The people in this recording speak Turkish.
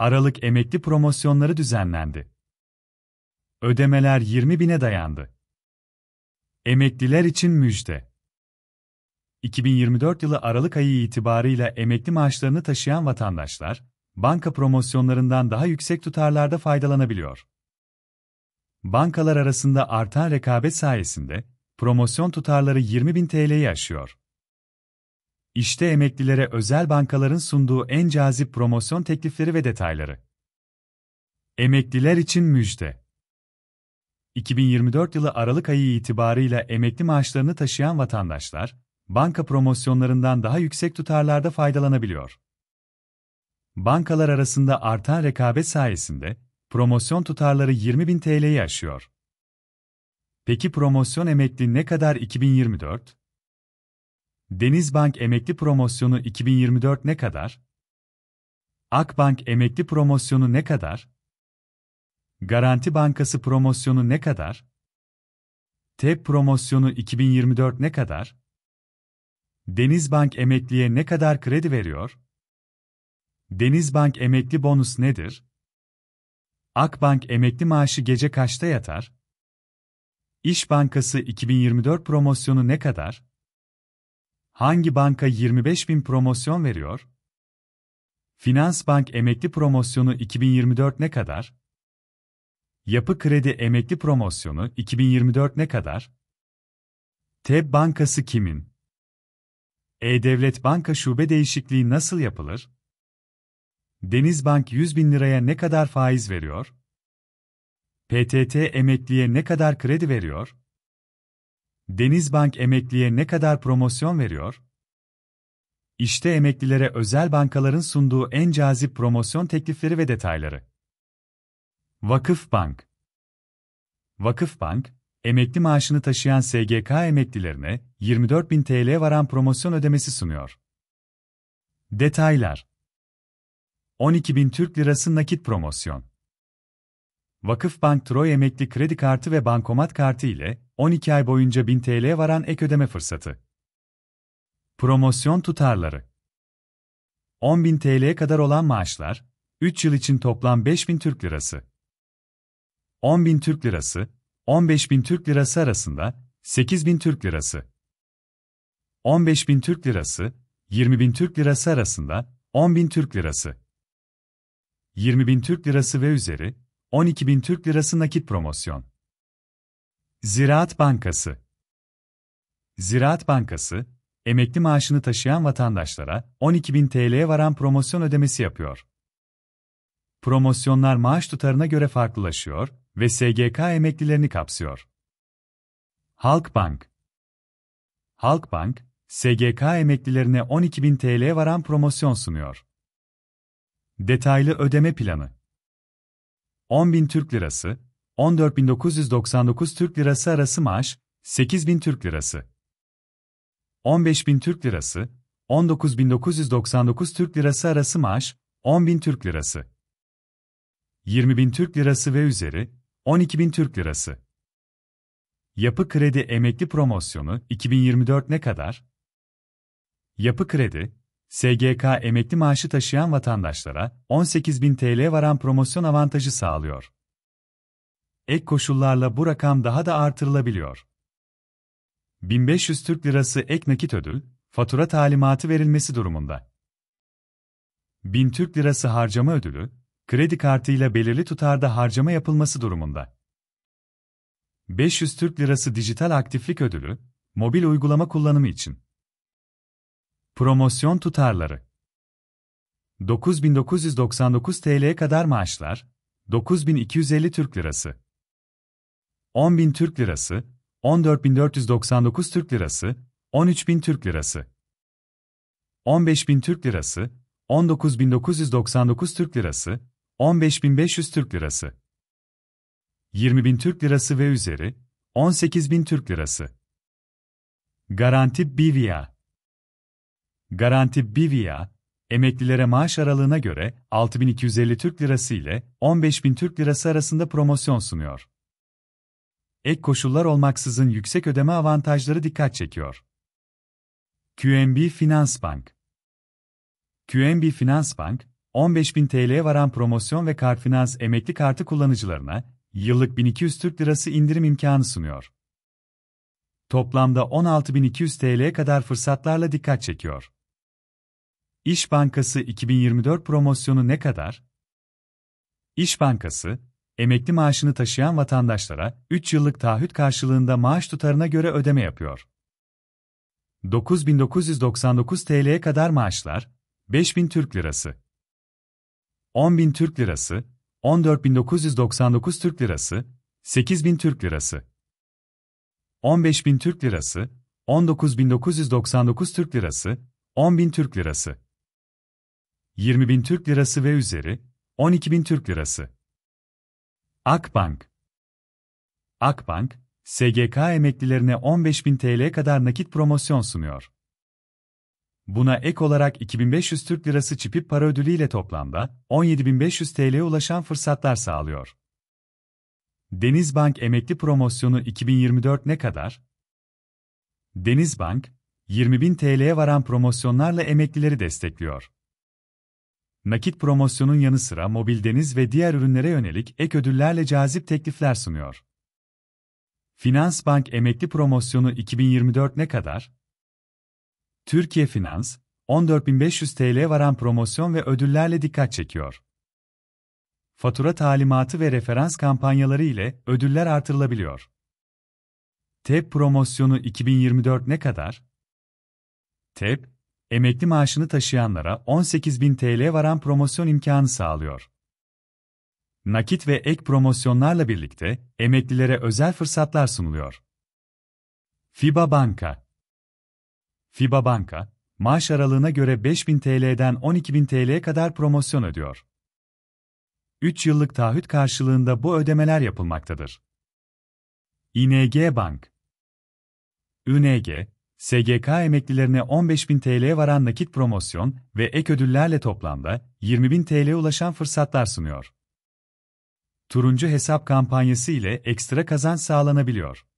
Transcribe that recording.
Aralık emekli promosyonları düzenlendi. Ödemeler 20 bine dayandı. Emekliler için müjde. 2024 yılı Aralık ayı itibarıyla emekli maaşlarını taşıyan vatandaşlar, banka promosyonlarından daha yüksek tutarlarda faydalanabiliyor. Bankalar arasında artan rekabet sayesinde promosyon tutarları 20.000 TL'yi aşıyor. İşte emeklilere özel bankaların sunduğu en cazip promosyon teklifleri ve detayları. Emekliler için müjde. 2024 yılı Aralık ayı itibarıyla emekli maaşlarını taşıyan vatandaşlar, banka promosyonlarından daha yüksek tutarlarda faydalanabiliyor. Bankalar arasında artan rekabet sayesinde promosyon tutarları 20 bin TL'yi aşıyor. Peki promosyon emekli ne kadar 2024? Denizbank Emekli Promosyonu 2024 ne kadar? Akbank Emekli Promosyonu ne kadar? Garanti Bankası Promosyonu ne kadar? TEP Promosyonu 2024 ne kadar? Denizbank emekliye ne kadar kredi veriyor? Denizbank emekli bonus nedir? Akbank emekli maaşı gece kaçta yatar? İş Bankası 2024 promosyonu ne kadar? Hangi banka 25 bin promosyon veriyor? Finansbank emekli promosyonu 2024 ne kadar? Yapı Kredi emekli promosyonu 2024 ne kadar? TEB Bankası kimin? E-Devlet Banka şube değişikliği nasıl yapılır? Denizbank 100 bin liraya ne kadar faiz veriyor? PTT emekliye ne kadar kredi veriyor? Denizbank emekliye ne kadar promosyon veriyor? İşte emeklilere özel bankaların sunduğu en cazip promosyon teklifleri ve detayları. Vakıf Bank Vakıf Bank, emekli maaşını taşıyan SGK emeklilerine 24.000 TL varan promosyon ödemesi sunuyor. Detaylar 12.000 Türk Lirası nakit promosyon Vakıf Bank Troy emekli kredi kartı ve bankomat kartı ile 12 ay boyunca 1000 TL varan ek ödeme fırsatı. Promosyon tutarları 10.000 TL'ye kadar olan maaşlar, 3 yıl için toplam 5.000 Türk Lirası. 10.000 Türk Lirası, 15.000 Türk Lirası arasında 8.000 Türk Lirası. 15.000 Türk Lirası, 20.000 Türk Lirası arasında 10.000 Türk Lirası. 20.000 Türk Lirası ve üzeri, 12.000 Türk Lirası nakit promosyon. Ziraat Bankası Ziraat Bankası, emekli maaşını taşıyan vatandaşlara 12.000 TL'ye varan promosyon ödemesi yapıyor. Promosyonlar maaş tutarına göre farklılaşıyor ve SGK emeklilerini kapsıyor. Halk Bank, Halk Bank SGK emeklilerine 12.000 TL'ye varan promosyon sunuyor. Detaylı ödeme planı 10.000 Türk Lirası, 14.999 Türk Lirası arası maaş, 8.000 Türk Lirası. 15.000 Türk Lirası, 19.999 Türk Lirası arası maaş, 10.000 Türk Lirası. 20.000 Türk Lirası ve üzeri, 12.000 Türk Lirası. Yapı Kredi Emekli Promosyonu 2024 ne kadar? Yapı Kredi, SGK emekli maaşı taşıyan vatandaşlara 18.000 TL varan promosyon avantajı sağlıyor ek koşullarla bu rakam daha da artırılabiliyor. 1500 Türk Lirası ek nakit ödül, fatura talimatı verilmesi durumunda. 1000 Türk Lirası harcama ödülü, kredi kartıyla belirli tutarda harcama yapılması durumunda. 500 Türk Lirası dijital aktiflik ödülü, mobil uygulama kullanımı için. Promosyon tutarları 9999 TL'ye kadar maaşlar, 9250 Türk Lirası. 10.000 Türk Lirası, 14.499 Türk Lirası, 13.000 Türk Lirası. 15.000 Türk Lirası, 19.999 Türk Lirası, 15.500 Türk Lirası. 20.000 Türk Lirası ve üzeri, 18.000 Türk Lirası. Garanti BVA Garanti BVA, emeklilere maaş aralığına göre 6.250 Türk Lirası ile 15.000 Türk Lirası arasında promosyon sunuyor ek koşullar olmaksızın yüksek ödeme avantajları dikkat çekiyor. QNB Finans Bank QNB Finans Bank, 15.000 TL'ye varan promosyon ve kart finans emekli kartı kullanıcılarına yıllık 1200 Türk Lirası indirim imkanı sunuyor. Toplamda 16.200 TL'ye kadar fırsatlarla dikkat çekiyor. İş Bankası 2024 promosyonu ne kadar? İş Bankası, emekli maaşını taşıyan vatandaşlara 3 yıllık taahhüt karşılığında maaş tutarına göre ödeme yapıyor. 9999 TL'ye kadar maaşlar 5000 Türk Lirası. 10000 Türk Lirası, 14999 Türk Lirası, 8000 Türk Lirası. 15000 Türk Lirası, 19999 Türk Lirası, 10000 Türk Lirası. 20.000 Türk Lirası ve üzeri, 12.000 Türk Lirası. Akbank Akbank, SGK emeklilerine 15.000 TL kadar nakit promosyon sunuyor. Buna ek olarak 2500 Türk Lirası çipi para ödülüyle toplamda 17.500 TL'ye ulaşan fırsatlar sağlıyor. Denizbank emekli promosyonu 2024 ne kadar? Denizbank, 20.000 TL'ye varan promosyonlarla emeklileri destekliyor nakit promosyonun yanı sıra mobil deniz ve diğer ürünlere yönelik ek ödüllerle cazip teklifler sunuyor. Finans Bank emekli promosyonu 2024 ne kadar? Türkiye Finans, 14.500 TL varan promosyon ve ödüllerle dikkat çekiyor. Fatura talimatı ve referans kampanyaları ile ödüller artırılabiliyor. TEP promosyonu 2024 ne kadar? TEP, emekli maaşını taşıyanlara 18.000 TL varan promosyon imkanı sağlıyor. Nakit ve ek promosyonlarla birlikte emeklilere özel fırsatlar sunuluyor. FIBA Banka FIBA Banka, maaş aralığına göre 5000 TL'den 12000 TL'ye kadar promosyon ödüyor. 3 yıllık taahhüt karşılığında bu ödemeler yapılmaktadır. ING Bank ING, SGK emeklilerine 15.000 TL'ye varan nakit promosyon ve ek ödüllerle toplamda 20.000 TL ulaşan fırsatlar sunuyor. Turuncu hesap kampanyası ile ekstra kazanç sağlanabiliyor.